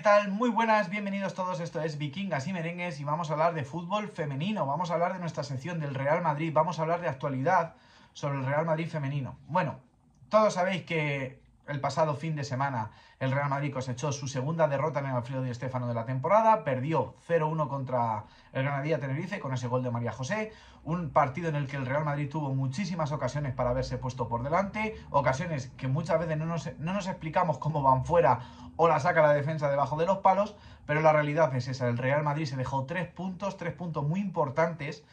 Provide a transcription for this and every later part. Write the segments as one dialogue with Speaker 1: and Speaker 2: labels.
Speaker 1: ¿qué tal? Muy buenas, bienvenidos todos. Esto es Vikingas y Merengues y vamos a hablar de fútbol femenino. Vamos a hablar de nuestra sección del Real Madrid. Vamos a hablar de actualidad sobre el Real Madrid femenino. Bueno, todos sabéis que el pasado fin de semana el Real Madrid cosechó su segunda derrota en el Alfredo Di Stéfano de la temporada, perdió 0-1 contra el Granadilla Tenerife con ese gol de María José, un partido en el que el Real Madrid tuvo muchísimas ocasiones para haberse puesto por delante, ocasiones que muchas veces no nos, explicamos cómo van fuera o la saca la defensa debajo de los palos, pero la realidad es esa, el Real Madrid se dejó tres puntos, tres puntos muy importantes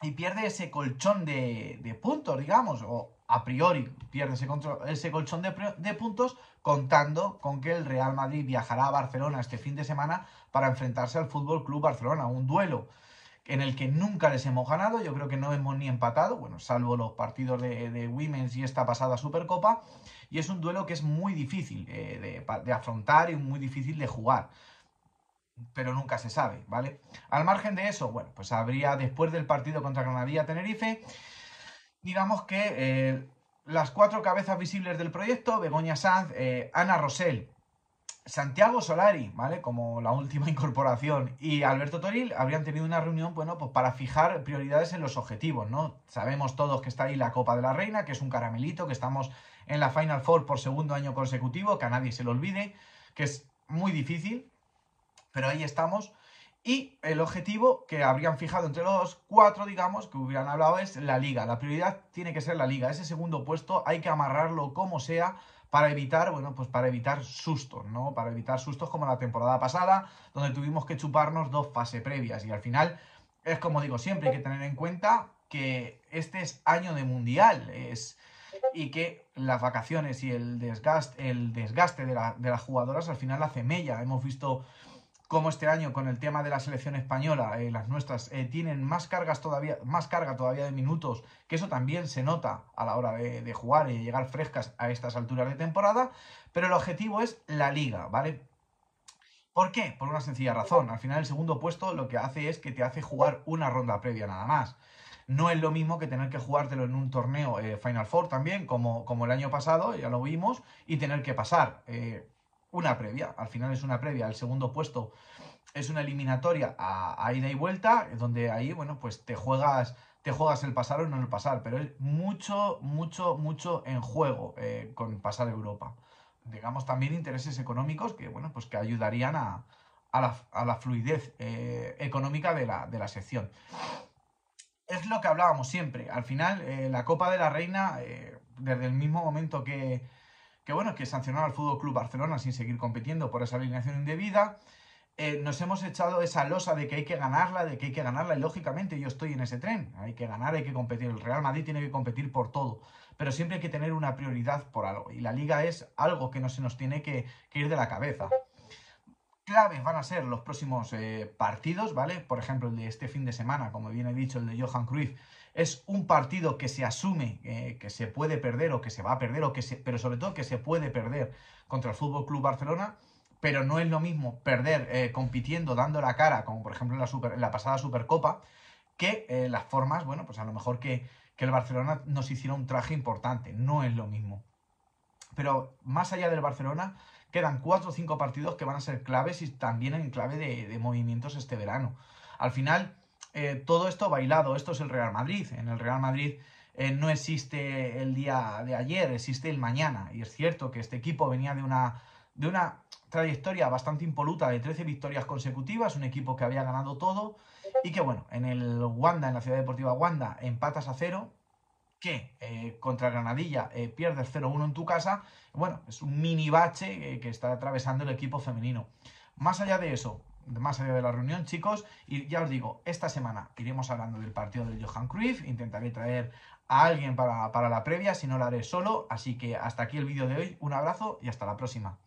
Speaker 1: y pierde ese colchón de, de puntos, digamos, o a priori pierde ese, colchón de, puntos, contando con que el Real Madrid viajará a Barcelona este fin de semana para enfrentarse al Fútbol Club Barcelona. Un duelo en el que nunca les hemos ganado, yo creo que no hemos ni empatado, bueno, salvo los partidos de, Women's y esta pasada Supercopa, y es un duelo que es muy difícil eh, de, afrontar y muy difícil de jugar pero nunca se sabe, ¿vale? Al margen de eso, bueno, pues habría después del partido contra Granadilla-Tenerife, digamos que eh, las cuatro cabezas visibles del proyecto, Begoña Sanz, eh, Ana Rosell, Santiago Solari, ¿vale? Como la última incorporación, y Alberto Toril habrían tenido una reunión, bueno, pues para fijar prioridades en los objetivos, ¿no? Sabemos todos que está ahí la Copa de la Reina, que es un caramelito, que estamos en la Final Four por segundo año consecutivo, que a nadie se lo olvide, que es muy difícil, pero ahí estamos. Y el objetivo que habrían fijado entre los cuatro, digamos, que hubieran hablado es la liga. La prioridad tiene que ser la liga. Ese segundo puesto hay que amarrarlo como sea para evitar, bueno, pues para evitar sustos, ¿no? Para evitar sustos como la temporada pasada, donde tuvimos que chuparnos dos fases previas. Y al final, es como digo siempre, hay que tener en cuenta que este es año de mundial. y que las vacaciones y el desgaste, el desgaste de, de las jugadoras al final hace mella. Hemos visto como este año con el tema de la selección española, eh, las nuestras eh, tienen más cargas todavía, más carga todavía de minutos, que eso también se nota a la hora de, jugar y llegar frescas a estas alturas de temporada, pero el objetivo es la liga, ¿vale? ¿Por qué? Por una sencilla razón. Al final el segundo puesto lo que hace es que te hace jugar una ronda previa nada más. No es lo mismo que tener que jugártelo en un torneo eh, Final Four también, como, como el año pasado, ya lo vimos, y tener que pasar una previa. Al final es una previa. El segundo puesto es una eliminatoria a, ida y vuelta, donde ahí, bueno, pues te juegas te juegas el pasar o no el pasar, pero es mucho, mucho, mucho en juego eh, con pasar Europa. Digamos también intereses económicos que, bueno, pues que ayudarían a, la, fluidez eh, económica de la, sección. Es lo que hablábamos siempre. Al final, eh, la Copa de la Reina, desde el mismo momento que, que bueno, que sancionar al Fútbol Club Barcelona sin seguir compitiendo por esa alineación indebida. Eh, nos hemos echado esa losa de que hay que ganarla, de que hay que ganarla, y lógicamente yo estoy en ese tren. Hay que ganar, hay que competir. El Real Madrid tiene que competir por todo, pero siempre hay que tener una prioridad por algo. Y la liga es algo que no se nos tiene que ir de la cabeza claves van a ser los próximos eh, partidos, ¿vale? Por ejemplo, el de este fin de semana, como bien he dicho, el de Johan Cruyff, es un partido que se asume eh, que se puede perder o que se va a perder, o que pero sobre todo que se puede perder contra el Fútbol Club Barcelona. Pero no es lo mismo perder eh, compitiendo, dando la cara, como por ejemplo en la, pasada Supercopa, que las formas, bueno, pues a lo mejor que el Barcelona nos hiciera un traje importante. No es lo mismo. Pero más allá del Barcelona, quedan cuatro o cinco partidos que van a ser claves y también en clave de, movimientos este verano. Al final, eh, todo esto bailado, esto es el Real Madrid. En el Real Madrid eh, no existe el día de ayer, existe el mañana. Y es cierto que este equipo venía de una, de una trayectoria bastante impoluta de 13 victorias consecutivas, un equipo que había ganado todo y que bueno, en el Wanda, en la ciudad deportiva Wanda, empatas a cero, que eh, contra Granadilla pierde eh, pierdes 0-1 en tu casa, bueno, es un mini bache eh, que está atravesando el equipo femenino. Más allá de eso, más allá de la reunión, chicos, y ya os digo, esta semana iremos hablando del partido de Johan Cruyff, intentaré traer a alguien para, para la previa, si no la haré solo, así que hasta aquí el vídeo de hoy, un abrazo y hasta la próxima.